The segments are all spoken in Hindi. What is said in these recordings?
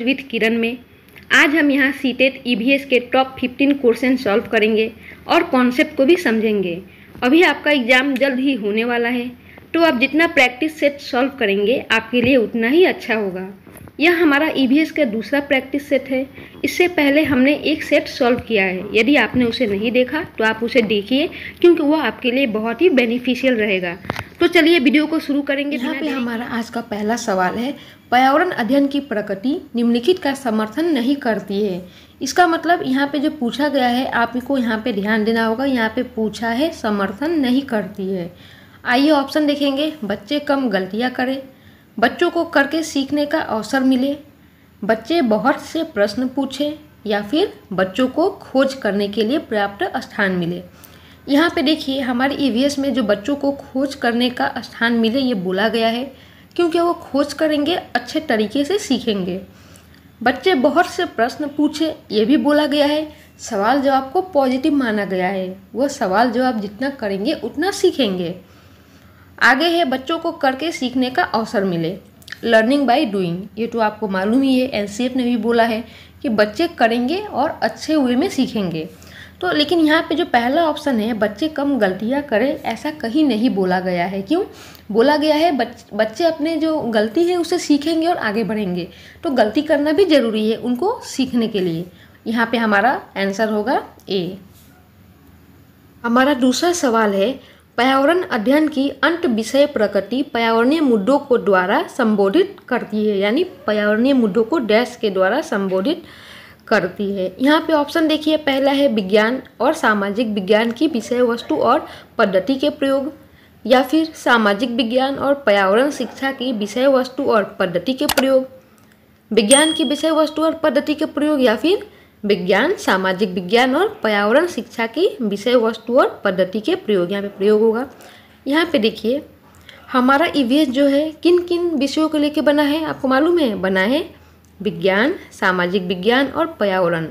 विथ किरण में आज हम यहाँ सीटेट ई e e के टॉप फिफ्टीन क्वेश्चन सॉल्व करेंगे और कॉन्सेप्ट को भी समझेंगे अभी आपका एग्ज़ाम जल्द ही होने वाला है तो आप जितना प्रैक्टिस सेट सॉल्व करेंगे आपके लिए उतना ही अच्छा होगा यह हमारा ई e का दूसरा प्रैक्टिस सेट है इससे पहले हमने एक सेट सॉल्व किया है यदि आपने उसे नहीं देखा तो आप उसे देखिए क्योंकि वह आपके लिए बहुत ही बेनिफिशियल रहेगा तो चलिए वीडियो को शुरू करेंगे यहाँ पे हमारा आज का पहला सवाल है पर्यावरण अध्ययन की प्रकृति निम्नलिखित का समर्थन नहीं करती है इसका मतलब यहाँ पे जो पूछा गया है आपको यहाँ पे ध्यान देना होगा यहाँ पे पूछा है समर्थन नहीं करती है आइए ऑप्शन देखेंगे बच्चे कम गलतियाँ करें बच्चों को करके सीखने का अवसर मिले बच्चे बहुत से प्रश्न पूछें या फिर बच्चों को खोज करने के लिए पर्याप्त स्थान मिले यहाँ पे देखिए हमारे ई e में जो बच्चों को खोज करने का स्थान मिले ये बोला गया है क्योंकि वो खोज करेंगे अच्छे तरीके से सीखेंगे बच्चे बहुत से प्रश्न पूछे ये भी बोला गया है सवाल जवाब को पॉजिटिव माना गया है वह सवाल जवाब जितना करेंगे उतना सीखेंगे आगे है बच्चों को करके सीखने का अवसर मिले लर्निंग बाई डूइंग ये तो आपको मालूम ही है एन ने भी बोला है कि बच्चे करेंगे और अच्छे वे में सीखेंगे तो लेकिन यहाँ पे जो पहला ऑप्शन है बच्चे कम गलतियाँ करें ऐसा कहीं नहीं बोला गया है क्यों बोला गया है बच, बच्चे अपने जो गलती है उसे सीखेंगे और आगे बढ़ेंगे तो गलती करना भी ज़रूरी है उनको सीखने के लिए यहाँ पे हमारा आंसर होगा ए हमारा दूसरा सवाल है पर्यावरण अध्ययन की अंत विषय प्रकृति पर्यावरणीय मुद्दों को द्वारा संबोधित करती है यानी पर्यावरणीय मुद्दों को डैश के द्वारा संबोधित करती है यहाँ पे ऑप्शन देखिए पहला है विज्ञान और सामाजिक विज्ञान की विषय वस्तु और पद्धति के प्रयोग या फिर सामाजिक विज्ञान और पर्यावरण शिक्षा की विषय वस्तु और पद्धति के प्रयोग विज्ञान की विषय वस्तु और पद्धति के प्रयोग या फिर विज्ञान सामाजिक विज्ञान और पर्यावरण शिक्षा की विषय वस्तु और पद्धति के प्रयोग यहाँ पे प्रयोग होगा यहाँ पे देखिए हमारा ई जो है किन किन विषयों को लेके बना है आपको मालूम है बना है विज्ञान सामाजिक विज्ञान और पर्यावरण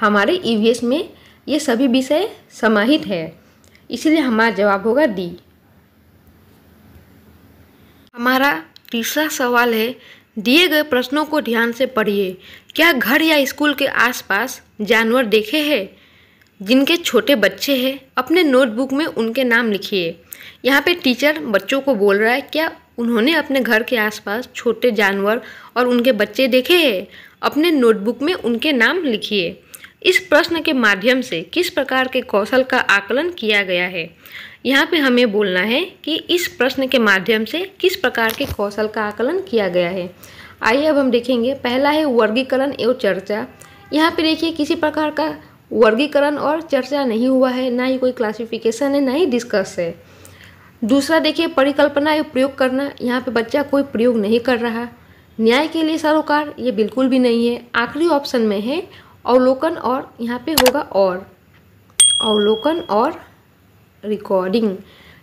हमारे ई e में ये सभी विषय समाहित है इसलिए हमारा जवाब होगा डी हमारा तीसरा सवाल है दिए गए प्रश्नों को ध्यान से पढ़िए क्या घर या स्कूल के आसपास जानवर देखे हैं जिनके छोटे बच्चे हैं अपने नोटबुक में उनके नाम लिखिए यहाँ पे टीचर बच्चों को बोल रहा है क्या उन्होंने अपने घर के आसपास छोटे जानवर और उनके बच्चे देखे हैं अपने नोटबुक में उनके नाम लिखिए इस प्रश्न के माध्यम से किस प्रकार के कौशल का आकलन किया गया है यहाँ पे हमें बोलना है कि इस प्रश्न के माध्यम से किस प्रकार के कौशल का आकलन किया गया है आइए अब हम देखेंगे पहला है वर्गीकरण एवं चर्चा यहाँ पे देखिए किसी प्रकार का वर्गीकरण और चर्चा नहीं हुआ है ना ही कोई क्लासिफिकेशन है ना ही डिस्कस है दूसरा देखिए परिकल्पना या प्रयोग करना यहाँ पे बच्चा कोई प्रयोग नहीं कर रहा न्याय के लिए सरोकार ये बिल्कुल भी नहीं है आखिरी ऑप्शन में है अवलोकन और यहाँ पे होगा और अवलोकन और रिकॉर्डिंग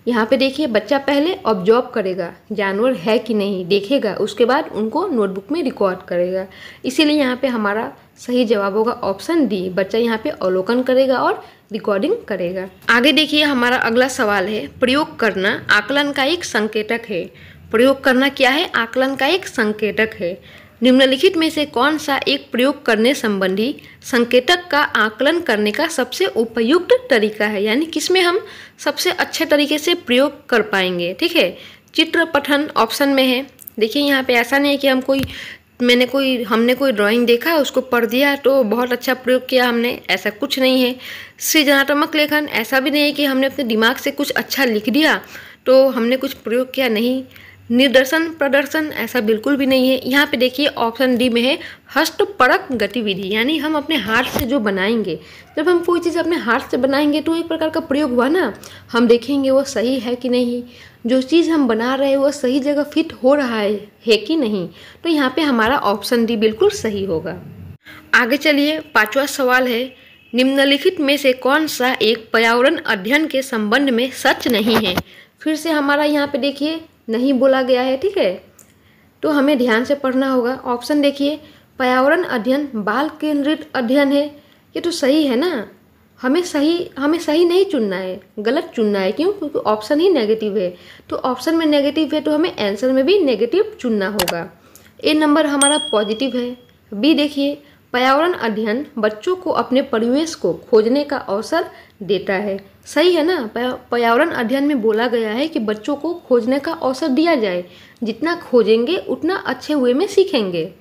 यहाँ पे देखिए बच्चा पहले ऑब्जॉर्व करेगा जानवर है कि नहीं देखेगा उसके बाद उनको नोटबुक में रिकॉर्ड करेगा इसीलिए यहाँ पे हमारा सही जवाब होगा ऑप्शन डी बच्चा यहाँ पे अवलोकन करेगा और रिकॉर्डिंग करेगा आगे देखिए हमारा अगला सवाल है प्रयोग करना आकलन का एक संकेतक है प्रयोग करना क्या है आकलन का एक संकेतक है निम्नलिखित में से कौन सा एक प्रयोग करने संबंधी संकेतक का आकलन करने का सबसे उपयुक्त तरीका है यानी किसमें हम सबसे अच्छे तरीके से प्रयोग कर पाएंगे ठीक है चित्र पठन ऑप्शन में है देखिए यहाँ पे ऐसा नहीं है कि हम कोई मैंने कोई हमने कोई ड्राइंग देखा उसको पढ़ दिया तो बहुत अच्छा प्रयोग किया हमने ऐसा कुछ नहीं है सृजनात्मक लेखन ऐसा भी नहीं है कि हमने अपने दिमाग से कुछ अच्छा लिख दिया तो हमने कुछ प्रयोग किया नहीं निर्दर्शन प्रदर्शन ऐसा बिल्कुल भी नहीं है यहाँ पे देखिए ऑप्शन डी में है हस्तपरक गतिविधि यानी हम अपने हाथ से जो बनाएंगे जब हम कोई चीज़ अपने हाथ से बनाएंगे तो एक प्रकार का प्रयोग हुआ ना हम देखेंगे वो सही है कि नहीं जो चीज़ हम बना रहे हैं वह सही जगह फिट हो रहा है है कि नहीं तो यहाँ पे हमारा ऑप्शन डी बिल्कुल सही होगा आगे चलिए पांचवा सवाल है निम्नलिखित में से कौन सा एक पर्यावरण अध्ययन के संबंध में सच नहीं है फिर से हमारा यहाँ पे देखिए नहीं बोला गया है ठीक है तो हमें ध्यान से पढ़ना होगा ऑप्शन देखिए पर्यावरण अध्ययन बाल केंद्रित अध्ययन है ये तो सही है ना हमें सही हमें सही नहीं चुनना है गलत चुनना है क्यों क्योंकि ऑप्शन ही नेगेटिव है तो ऑप्शन में नेगेटिव है तो हमें आंसर में भी नेगेटिव चुनना होगा ए नंबर हमारा पॉजिटिव है बी देखिए पर्यावरण अध्ययन बच्चों को अपने परिवेश को खोजने का अवसर देता है सही है ना पर्यावरण अध्ययन में बोला गया है कि बच्चों को खोजने का अवसर दिया जाए जितना खोजेंगे उतना अच्छे हुए में सीखेंगे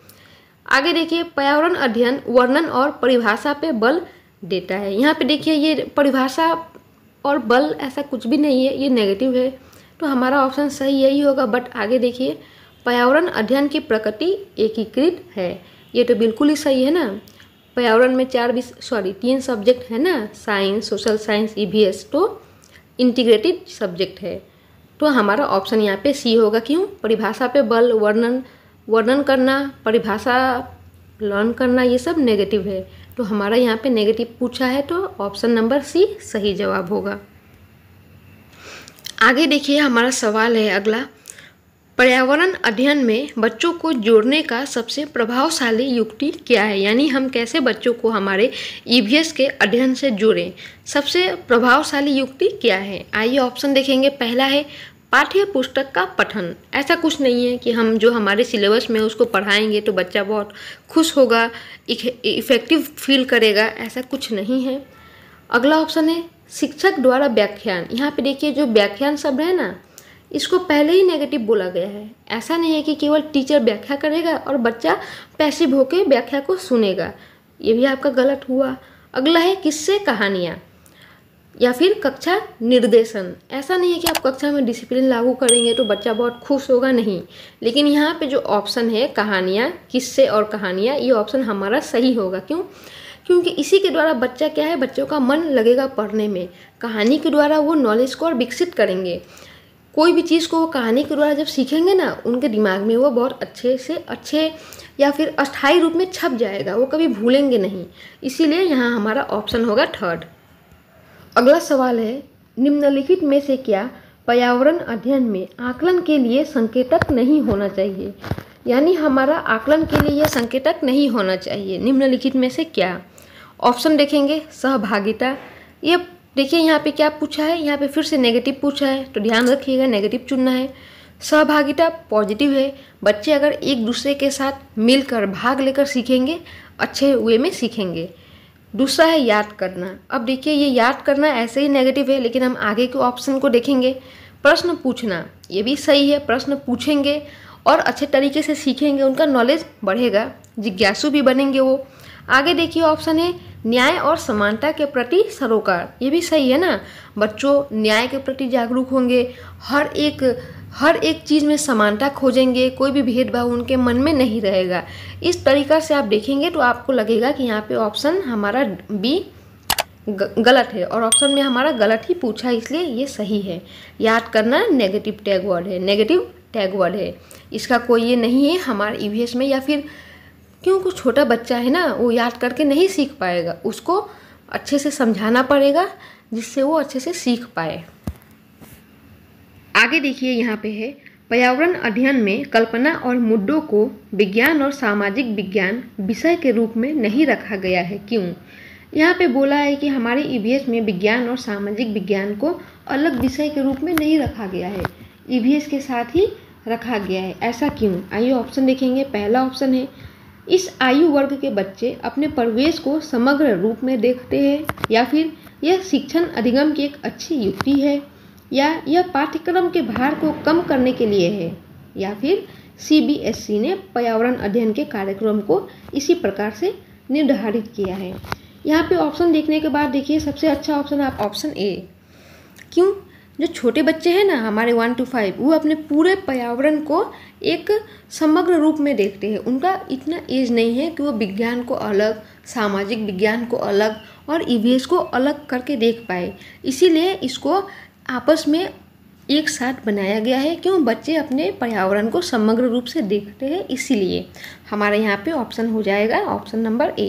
आगे देखिए पर्यावरण अध्ययन वर्णन और परिभाषा पे बल देता है यहाँ पे देखिए ये परिभाषा और बल ऐसा कुछ भी नहीं है ये नेगेटिव है तो हमारा ऑप्शन सही यही होगा बट आगे देखिए पर्यावरण अध्ययन की प्रकृति एकीकृत है ये तो बिल्कुल ही सही है ना पर्यावरण में चार भी सॉरी तीन सब्जेक्ट है ना साइंस सोशल साइंस ई तो इंटीग्रेटेड सब्जेक्ट है तो हमारा ऑप्शन यहाँ पे सी होगा क्यों परिभाषा पे बल वर्णन वर्णन करना परिभाषा लर्न करना ये सब नेगेटिव है तो हमारा यहाँ पे नेगेटिव पूछा है तो ऑप्शन नंबर सी सही जवाब होगा आगे देखिए हमारा सवाल है अगला पर्यावरण अध्ययन में बच्चों को जोड़ने का सबसे प्रभावशाली युक्ति क्या है यानी हम कैसे बच्चों को हमारे ईवीएस e के अध्ययन से जोड़ें सबसे प्रभावशाली युक्ति क्या है आइए ऑप्शन देखेंगे पहला है पाठ्य पुस्तक का पठन ऐसा कुछ नहीं है कि हम जो हमारे सिलेबस में उसको पढ़ाएंगे तो बच्चा बहुत खुश होगा इफेक्टिव फील करेगा ऐसा कुछ नहीं है अगला ऑप्शन है शिक्षक द्वारा व्याख्यान यहाँ पे देखिए जो व्याख्यान शब्द है ना इसको पहले ही नेगेटिव बोला गया है ऐसा नहीं है कि केवल टीचर व्याख्या करेगा और बच्चा पैसिव होकर व्याख्या को सुनेगा ये भी आपका गलत हुआ अगला है किससे कहानियाँ या फिर कक्षा निर्देशन ऐसा नहीं है कि आप कक्षा में डिसिप्लिन लागू करेंगे तो बच्चा बहुत खुश होगा नहीं लेकिन यहाँ पे जो ऑप्शन है कहानियाँ किस्से और कहानियाँ ये ऑप्शन हमारा सही होगा क्यों क्योंकि इसी के द्वारा बच्चा क्या है बच्चों का मन लगेगा पढ़ने में कहानी के द्वारा वो नॉलेज को और विकसित करेंगे कोई भी चीज़ को वो कहानी के द्वारा जब सीखेंगे ना उनके दिमाग में वो बहुत अच्छे से अच्छे या फिर अस्थायी रूप में छप जाएगा वो कभी भूलेंगे नहीं इसीलिए यहाँ हमारा ऑप्शन होगा थर्ड अगला सवाल है निम्नलिखित में से क्या पर्यावरण अध्ययन में आकलन के लिए संकेतक नहीं होना चाहिए यानी हमारा आकलन के लिए यह संकेतक नहीं होना चाहिए निम्नलिखित में से क्या ऑप्शन देखेंगे सहभागिता ये देखिए यहाँ पे क्या पूछा है यहाँ पे फिर से नेगेटिव पूछा है तो ध्यान रखिएगा नेगेटिव चुनना है सहभागिता पॉजिटिव है बच्चे अगर एक दूसरे के साथ मिलकर भाग लेकर सीखेंगे अच्छे वे में सीखेंगे दूसरा है याद करना अब देखिए ये याद करना ऐसे ही नेगेटिव है लेकिन हम आगे के ऑप्शन को देखेंगे प्रश्न पूछना ये भी सही है प्रश्न पूछेंगे और अच्छे तरीके से सीखेंगे उनका नॉलेज बढ़ेगा जिज्ञासु भी बनेंगे वो आगे देखिए ऑप्शन है न्याय और समानता के प्रति सरोकार ये भी सही है ना बच्चों न्याय के प्रति जागरूक होंगे हर एक हर एक चीज़ में समानता खोजेंगे कोई भी भेदभाव उनके मन में नहीं रहेगा इस तरीका से आप देखेंगे तो आपको लगेगा कि यहाँ पे ऑप्शन हमारा बी गलत है और ऑप्शन में हमारा गलत ही पूछा इसलिए ये सही है याद करना नेगेटिव टैग वर्ड है नेगेटिव टैग वर्ड है इसका कोई ये नहीं है हमारे ई e में या फिर क्यों कुछ छोटा बच्चा है ना वो याद करके नहीं सीख पाएगा उसको अच्छे से समझाना पड़ेगा जिससे वो अच्छे से सीख पाए आगे देखिए यहाँ पे है पर्यावरण अध्ययन में कल्पना और मुद्दों को विज्ञान और सामाजिक विज्ञान विषय के रूप में नहीं रखा गया है क्यों यहाँ पे बोला है कि हमारे ई e में विज्ञान और सामाजिक विज्ञान को अलग विषय के रूप में नहीं रखा गया है ई e के साथ ही रखा गया है ऐसा क्यों आइए ऑप्शन देखेंगे पहला ऑप्शन है इस आयु वर्ग के बच्चे अपने परिवेश को समग्र रूप में देखते हैं या फिर यह शिक्षण अधिगम की एक अच्छी युक्ति है या यह पाठ्यक्रम के भार को कम करने के लिए है या फिर सीबीएसई e ने पर्यावरण अध्ययन के कार्यक्रम को इसी प्रकार से निर्धारित किया है यहाँ पे ऑप्शन देखने के बाद देखिए सबसे अच्छा ऑप्शन आप ऑप्शन ए क्यों जो छोटे बच्चे हैं ना हमारे वन टू फाइव वो अपने पूरे पर्यावरण को एक समग्र रूप में देखते हैं उनका इतना एज नहीं है कि वो विज्ञान को अलग सामाजिक विज्ञान को अलग और ईवीएस e को अलग करके देख पाए इसीलिए इसको आपस में एक साथ बनाया गया है क्यों बच्चे अपने पर्यावरण को समग्र रूप से देखते हैं इसीलिए हमारे यहाँ पे ऑप्शन हो जाएगा ऑप्शन नंबर ए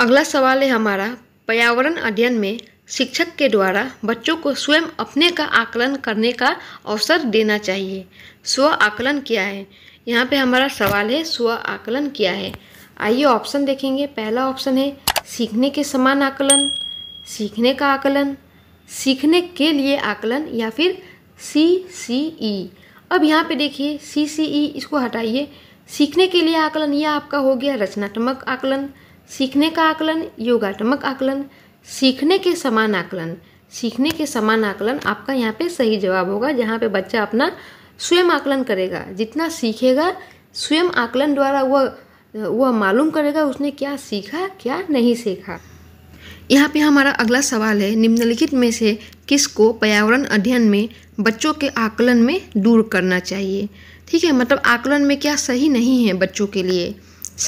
अगला सवाल है हमारा पर्यावरण अध्ययन में शिक्षक के द्वारा बच्चों को स्वयं अपने का आकलन करने का अवसर देना चाहिए स्व आकलन क्या है यहाँ पे हमारा सवाल है स्व आकलन क्या है आइए ऑप्शन देखेंगे पहला ऑप्शन है सीखने के समान आकलन सीखने का आकलन सीखने के लिए आकलन या फिर सी सी ई अब यहाँ पे देखिए सी सी ई इसको हटाइए सीखने के लिए आकलन यह आपका हो गया रचनात्मक आकलन सीखने का आकलन योगात्मक आकलन सीखने के समान आकलन सीखने के समान आकलन आपका यहाँ पे सही जवाब होगा जहाँ पे बच्चा अपना स्वयं आकलन करेगा जितना सीखेगा स्वयं आकलन द्वारा वह वह मालूम करेगा उसने क्या सीखा क्या नहीं सीखा यहाँ पे हमारा अगला सवाल है निम्नलिखित में से किसको पर्यावरण अध्ययन में बच्चों के आकलन में दूर करना चाहिए ठीक है मतलब आकलन में क्या सही नहीं है बच्चों के लिए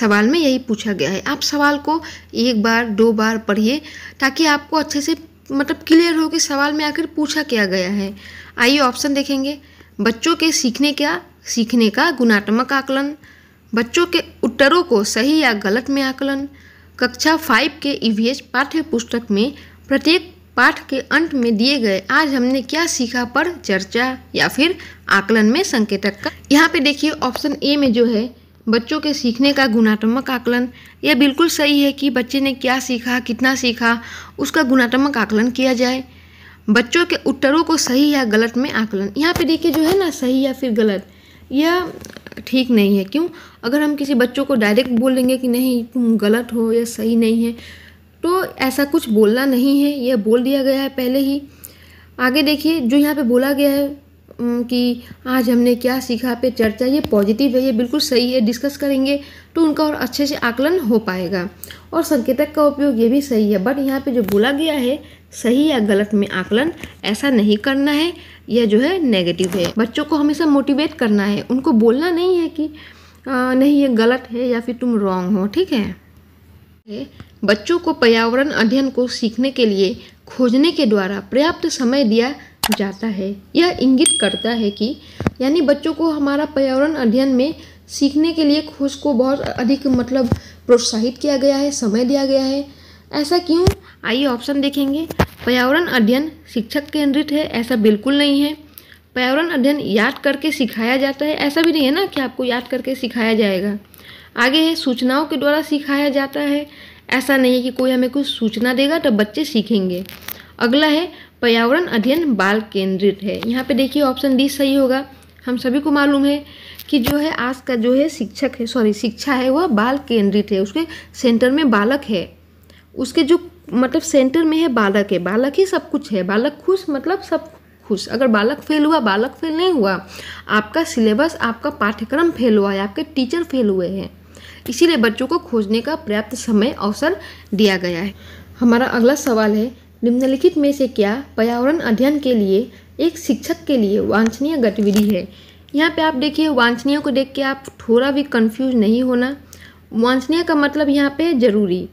सवाल में यही पूछा गया है आप सवाल को एक बार दो बार पढ़िए ताकि आपको अच्छे से मतलब क्लियर हो कि सवाल में आखिर पूछा क्या गया है आइए ऑप्शन देखेंगे बच्चों के सीखने का सीखने का गुणात्मक आकलन बच्चों के उत्तरों को सही या गलत में आकलन कक्षा फाइव के ईवीएस e पाठ्य पुस्तक में प्रत्येक पाठ के अंत में दिए गए आज हमने क्या सीखा पर चर्चा या फिर आकलन में संकेतक का यहाँ पे देखिए ऑप्शन ए में जो है बच्चों के सीखने का गुणात्मक आकलन यह बिल्कुल सही है कि बच्चे ने क्या सीखा कितना सीखा उसका गुणात्मक आकलन किया जाए बच्चों के उत्तरों को सही या गलत में आकलन यहाँ पे देखिए जो है ना सही या फिर गलत यह ठीक नहीं है क्यों अगर हम किसी बच्चों को डायरेक्ट बोल देंगे कि नहीं तुम गलत हो या सही नहीं है तो ऐसा कुछ बोलना नहीं है यह बोल दिया गया है पहले ही आगे देखिए जो यहाँ पे बोला गया है कि आज हमने क्या सीखा पे चर्चा ये पॉजिटिव है ये बिल्कुल सही है डिस्कस करेंगे तो उनका और अच्छे से आकलन हो पाएगा और संकेतक का उपयोग ये भी सही है बट यहाँ पे जो बोला गया है सही या गलत में आकलन ऐसा नहीं करना है यह जो है नेगेटिव है बच्चों को हमेशा मोटिवेट करना है उनको बोलना नहीं है कि आ, नहीं ये गलत है या फिर तुम रॉन्ग हो ठीक है बच्चों को पर्यावरण अध्ययन को सीखने के लिए खोजने के द्वारा पर्याप्त समय दिया जाता है यह इंगित करता है कि यानी बच्चों को हमारा पर्यावरण अध्ययन में सीखने के लिए खोज को बहुत अधिक मतलब प्रोत्साहित किया गया है समय दिया गया है ऐसा क्यों आइए ऑप्शन देखेंगे पर्यावरण अध्ययन शिक्षक केंद्रित है ऐसा बिल्कुल नहीं है पर्यावरण अध्ययन याद करके सिखाया जाता है ऐसा भी नहीं है ना कि आपको याद करके सिखाया जाएगा आगे है सूचनाओं के द्वारा सिखाया जाता है ऐसा नहीं है कि कोई हमें कुछ सूचना देगा तो बच्चे सीखेंगे अगला है पर्यावरण अध्ययन बाल केंद्रित है यहाँ पे देखिए ऑप्शन डी सही होगा हम सभी को मालूम है कि जो है आज का जो है शिक्षक है सॉरी शिक्षा है वह बाल केंद्रित है उसके सेंटर में बालक है उसके जो मतलब सेंटर में है बालक है बालक ही सब कुछ है बालक खुश मतलब सब खुश अगर बालक फेल हुआ बालक फेल नहीं हुआ आपका सिलेबस आपका पाठ्यक्रम फेल हुआ है आपके टीचर फेल हुए हैं इसीलिए बच्चों को खोजने का पर्याप्त समय अवसर दिया गया है हमारा अगला सवाल है निम्नलिखित में से क्या पर्यावरण अध्ययन के लिए एक शिक्षक के लिए वांछनीय गतिविधि है यहाँ पे आप देखिए वांछनीय को देख के आप थोड़ा भी कंफ्यूज नहीं होना वांछनीय का मतलब यहाँ पे जरूरी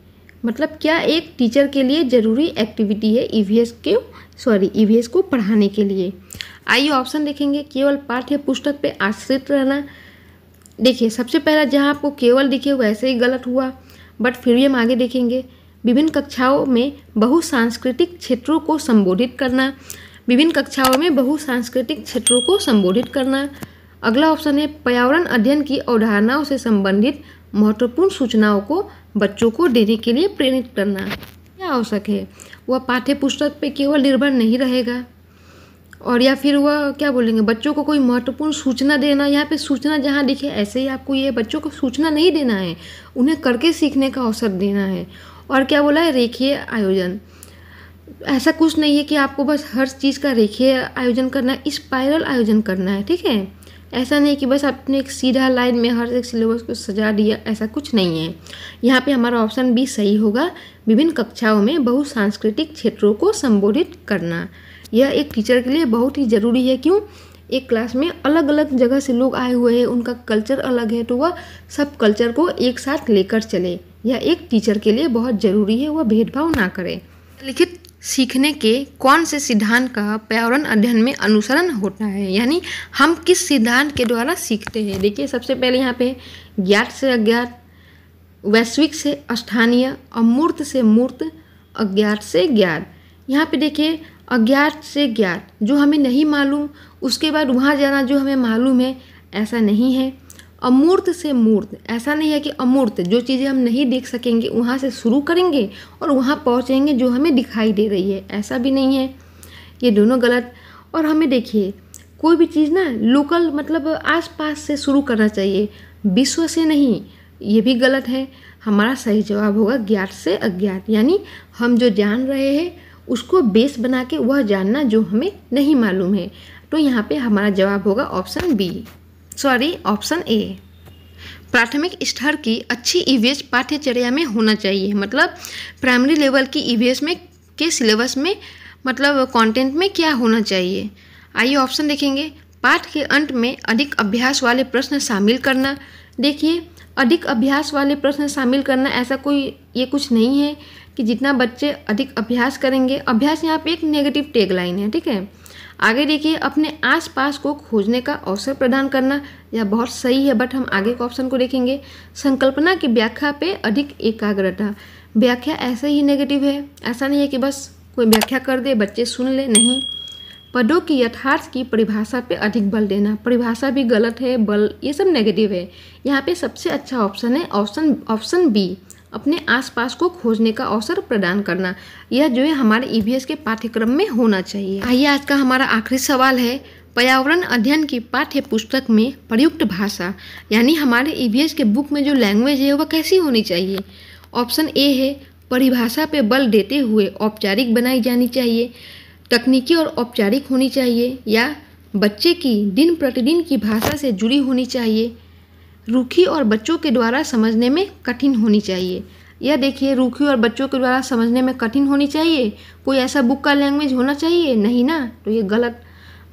मतलब क्या एक टीचर के लिए ज़रूरी एक्टिविटी है ई e के सॉरी ई e को पढ़ाने के लिए आइए ऑप्शन देखेंगे केवल पाठ्य पुस्तक पर आश्रित रहना देखिए सबसे पहला जहाँ आपको केवल दिखे वैसे ही गलत हुआ बट फिर भी हम आगे देखेंगे विभिन्न कक्षाओं में बहु सांस्कृतिक क्षेत्रों को संबोधित करना विभिन्न कक्षाओं में बहु सांस्कृतिक क्षेत्रों को संबोधित करना अगला ऑप्शन है पर्यावरण अध्ययन की अवधारणाओं से संबंधित महत्वपूर्ण सूचनाओं को बच्चों को देने के लिए प्रेरित करना क्या आवश्यक है वह पाठ्य पुस्तक पर केवल निर्भर नहीं रहेगा और या फिर वह क्या बोलेंगे बच्चों को कोई महत्वपूर्ण सूचना देना यहाँ पे सूचना जहाँ दिखे ऐसे ही आपको ये बच्चों को सूचना नहीं देना है उन्हें करके सीखने का अवसर देना है और क्या बोला है रेखीय आयोजन ऐसा कुछ नहीं है कि आपको बस हर चीज़ का रेखीय आयोजन करना है स्पायरल आयोजन करना है ठीक है ऐसा नहीं कि बस आपने एक सीधा लाइन में हर एक सिलेबस को सजा दिया ऐसा कुछ नहीं है यहाँ पे हमारा ऑप्शन बी सही होगा विभिन्न कक्षाओं में बहु सांस्कृतिक क्षेत्रों को संबोधित करना यह एक टीचर के लिए बहुत ही ज़रूरी है क्यों एक क्लास में अलग अलग जगह से लोग आए हुए हैं उनका कल्चर अलग है तो वह सब कल्चर को एक साथ लेकर चले यह एक टीचर के लिए बहुत ज़रूरी है वह भेदभाव ना करें लिखित सीखने के कौन से सिद्धांत का पर्यावरण अध्ययन में अनुसरण होता है यानी हम किस सिद्धांत के द्वारा सीखते हैं देखिए सबसे पहले यहाँ पे ज्ञात से अज्ञात वैश्विक से स्थानीय अमूर्त से मूर्त अज्ञात से ज्ञात यहाँ पे देखिए अज्ञात से ज्ञात जो हमें नहीं मालूम उसके बाद वहाँ जाना जो हमें मालूम है ऐसा नहीं है अमूर्त से मूर्त ऐसा नहीं है कि अमूर्त जो चीज़ें हम नहीं देख सकेंगे वहाँ से शुरू करेंगे और वहाँ पहुँचेंगे जो हमें दिखाई दे रही है ऐसा भी नहीं है ये दोनों गलत और हमें देखिए कोई भी चीज़ ना लोकल मतलब आसपास से शुरू करना चाहिए विश्व से नहीं ये भी गलत है हमारा सही जवाब होगा ज्ञात से अज्ञात यानी हम जो जान रहे हैं उसको बेस बना के वह जानना जो हमें नहीं मालूम है तो यहाँ पे हमारा जवाब होगा option B sorry option A प्राथमिक स्तर की अच्छी ईवीएस e पाठ्यचर्या में होना चाहिए मतलब प्राइमरी लेवल की ईवीएस e में के सिलेबस में मतलब कंटेंट में क्या होना चाहिए आइए ऑप्शन देखेंगे पाठ के अंत में अधिक अभ्यास वाले प्रश्न शामिल करना देखिए अधिक अभ्यास वाले प्रश्न शामिल करना ऐसा कोई ये कुछ नहीं है कि जितना बच्चे अधिक अभ्यास करेंगे अभ्यास यहाँ पे एक नेगेटिव टेगलाइन है ठीक है आगे देखिए अपने आसपास को खोजने का अवसर प्रदान करना यह बहुत सही है बट हम आगे के ऑप्शन को देखेंगे संकल्पना की व्याख्या पे अधिक एकाग्रता व्याख्या ऐसे ही नेगेटिव है ऐसा नहीं है कि बस कोई व्याख्या कर दे बच्चे सुन ले नहीं पदों की यथार्थ की परिभाषा पे अधिक बल देना परिभाषा भी गलत है बल ये सब नेगेटिव है यहाँ पे सबसे अच्छा ऑप्शन है ऑप्शन ऑप्शन बी अपने आसपास को खोजने का अवसर प्रदान करना यह जो है हमारे ई e के पाठ्यक्रम में होना चाहिए आइए आज का हमारा आखिरी सवाल है पर्यावरण अध्ययन की पाठ्य पुस्तक में प्रयुक्त भाषा यानी हमारे ई e के बुक में जो लैंग्वेज है वह कैसी होनी चाहिए ऑप्शन ए है परिभाषा पे बल देते हुए औपचारिक बनाई जानी चाहिए तकनीकी और औपचारिक होनी चाहिए या बच्चे की दिन प्रतिदिन की भाषा से जुड़ी होनी चाहिए रूखी और बच्चों के द्वारा समझने में कठिन होनी चाहिए यह देखिए रूखी और बच्चों के द्वारा समझने में कठिन होनी चाहिए कोई ऐसा बुक का लैंग्वेज होना चाहिए नहीं ना तो ये गलत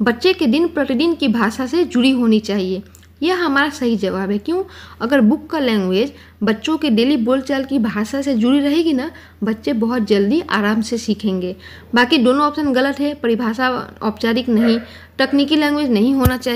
बच्चे के दिन प्रतिदिन की भाषा से जुड़ी होनी चाहिए यह हमारा सही जवाब है क्यों अगर बुक का लैंग्वेज बच्चों के डेली बोलचाल की भाषा से जुड़ी रहेगी ना बच्चे बहुत जल्दी आराम से सीखेंगे बाकी दोनों ऑप्शन गलत है परिभाषा औपचारिक नहीं तकनीकी लैंग्वेज नहीं होना चाहिए